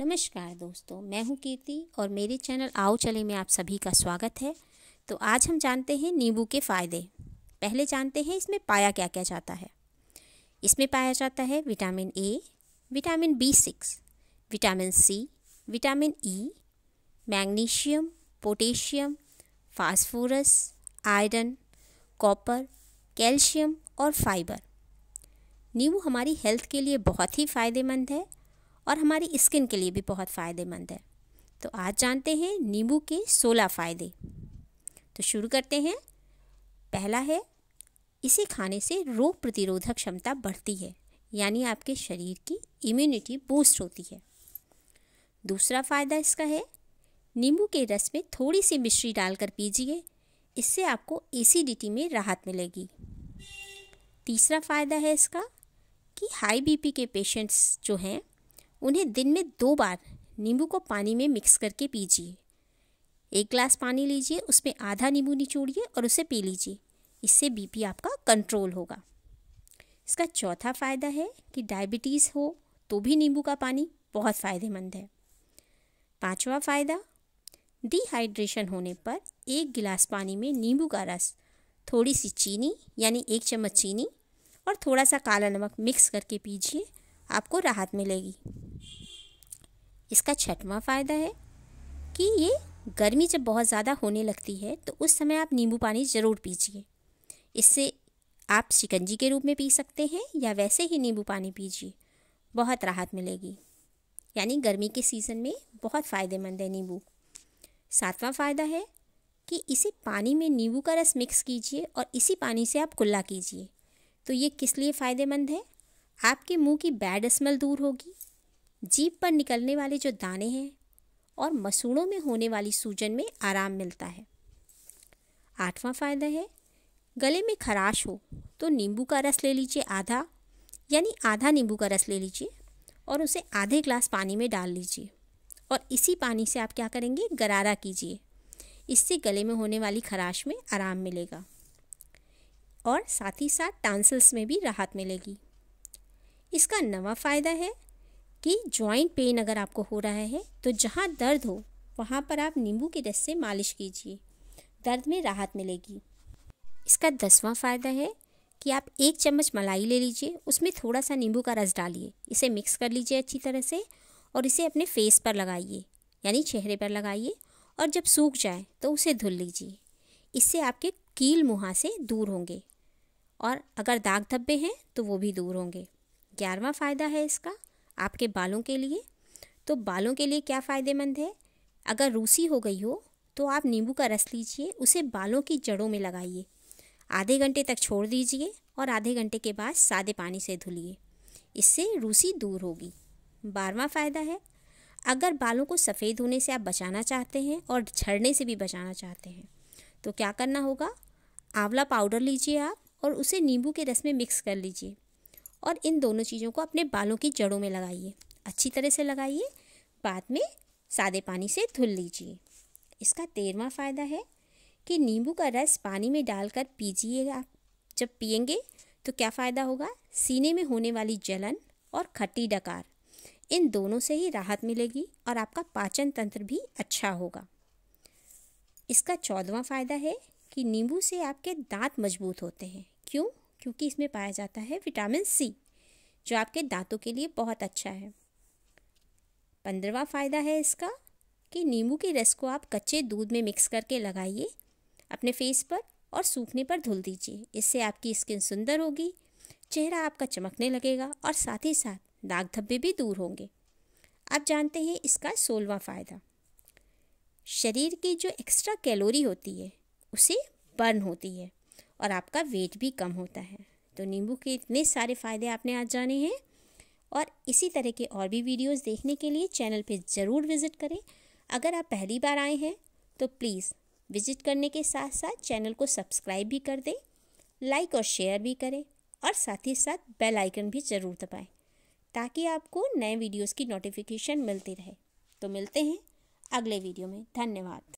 नमस्कार दोस्तों मैं हूं कीर्ति और मेरे चैनल आओ चले में आप सभी का स्वागत है तो आज हम जानते हैं नींबू के फ़ायदे पहले जानते हैं इसमें पाया क्या क्या जाता है इसमें पाया जाता है vitamin A vitamin B six vitamin C vitamin E e, magnesium potassium phosphorus iron copper calcium और फाइबर नींबू हमारी हेल्थ के लिए बहुत ही फ़ायदेमंद है और हमारी स्किन के लिए भी बहुत फ़ायदेमंद है तो आज जानते हैं नींबू के सोलह फ़ायदे तो शुरू करते हैं पहला है इसे खाने से रोग प्रतिरोधक क्षमता बढ़ती है यानी आपके शरीर की इम्यूनिटी बूस्ट होती है दूसरा फ़ायदा इसका है नींबू के रस में थोड़ी सी मिश्री डालकर पीजिए इससे आपको एसिडिटी में राहत मिलेगी तीसरा फ़ायदा है इसका कि हाई बीपी के पेशेंट्स जो हैं उन्हें दिन में दो बार नींबू को पानी में मिक्स करके पीजिए एक ग्लास पानी लीजिए उसमें आधा नींबू निचोड़िए और उसे पी लीजिए इससे बीपी आपका कंट्रोल होगा इसका चौथा फ़ायदा है कि डायबिटीज़ हो तो भी नींबू का पानी बहुत फ़ायदेमंद है पांचवा फ़ायदा डिहाइड्रेशन होने पर एक गिलास पानी में नींबू का रस थोड़ी सी चीनी यानी एक चम्मच चीनी और थोड़ा सा काला नमक मिक्स करके पीजिए आपको राहत मिलेगी इसका छठवां फ़ायदा है कि ये गर्मी जब बहुत ज़्यादा होने लगती है तो उस समय आप नींबू पानी ज़रूर पीजिए इससे आप शिकंजी के रूप में पी सकते हैं या वैसे ही नींबू पानी पीजिए बहुत राहत मिलेगी यानी गर्मी के सीज़न में बहुत फ़ायदेमंद है नींबू सातवां फ़ायदा है कि इसे पानी में नींबू का रस मिक्स कीजिए और इसी पानी से आप कुल्ला कीजिए तो ये किस लिए फ़ायदेमंद है आपके मुंह की बैड स्मेल दूर होगी जीप पर निकलने वाले जो दाने हैं और मसूड़ों में होने वाली सूजन में आराम मिलता है आठवां फ़ायदा है गले में खराश हो तो नींबू का रस ले लीजिए आधा यानी आधा नींबू का रस ले लीजिए और उसे आधे ग्लास पानी में डाल लीजिए और इसी पानी से आप क्या करेंगे गरारा कीजिए इससे गले में होने वाली खराश में आराम मिलेगा और साथ ही साथ टांसल्स में भी राहत मिलेगी इसका नवा फ़ायदा है कि जॉइंट पेन अगर आपको हो रहा है तो जहाँ दर्द हो वहाँ पर आप नींबू के रस से मालिश कीजिए दर्द में राहत मिलेगी इसका दसवां फ़ायदा है कि आप एक चम्मच मलाई ले लीजिए उसमें थोड़ा सा नींबू का रस डालिए इसे मिक्स कर लीजिए अच्छी तरह से और इसे अपने फेस पर लगाइए यानी चेहरे पर लगाइए और जब सूख जाए तो उसे धुल लीजिए इससे आपके कील मुहासे दूर होंगे और अगर दाग धब्बे हैं तो वो भी दूर होंगे ग्यारहवा फ़ायदा है इसका आपके बालों के लिए तो बालों के लिए क्या फ़ायदेमंद है अगर रूसी हो गई हो तो आप नींबू का रस लीजिए उसे बालों की जड़ों में लगाइए आधे घंटे तक छोड़ दीजिए और आधे घंटे के बाद सादे पानी से धुलिए इससे रूसी दूर होगी बारवा फ़ायदा है अगर बालों को सफ़ेद होने से आप बचाना चाहते हैं और झड़ने से भी बचाना चाहते हैं तो क्या करना होगा आंवला पाउडर लीजिए आप और उसे नींबू के रस में मिक्स कर लीजिए और इन दोनों चीज़ों को अपने बालों की जड़ों में लगाइए अच्छी तरह से लगाइए बाद में सादे पानी से धुल लीजिए इसका तेरवा फ़ायदा है कि नींबू का रस पानी में डालकर पीजिएगा जब पियेंगे तो क्या फ़ायदा होगा सीने में होने वाली जलन और खट्टी डकार इन दोनों से ही राहत मिलेगी और आपका पाचन तंत्र भी अच्छा होगा इसका चौदवा फ़ायदा है कि नींबू से आपके दांत मजबूत होते हैं क्यों क्योंकि इसमें पाया जाता है विटामिन सी जो आपके दांतों के लिए बहुत अच्छा है पंद्रवा फ़ायदा है इसका कि नींबू के रस को आप कच्चे दूध में मिक्स करके लगाइए अपने फेस पर और सूखने पर धुल दीजिए इससे आपकी स्किन सुंदर होगी चेहरा आपका चमकने लगेगा और साथ ही साथ दाग धब्बे भी दूर होंगे आप जानते हैं इसका सोलवा फ़ायदा शरीर की जो एक्स्ट्रा कैलोरी होती है उसे बर्न होती है और आपका वेट भी कम होता है तो नींबू के इतने सारे फ़ायदे आपने आज जाने हैं और इसी तरह के और भी वीडियोस देखने के लिए चैनल पे ज़रूर विज़िट करें अगर आप पहली बार आए हैं तो प्लीज़ विज़िट करने के साथ साथ चैनल को सब्सक्राइब भी कर दें लाइक और शेयर भी करें और साथ ही साथ बेल आइकन भी ज़रूर दबाएं ताकि आपको नए वीडियोस की नोटिफिकेशन मिलती रहे तो मिलते हैं अगले वीडियो में धन्यवाद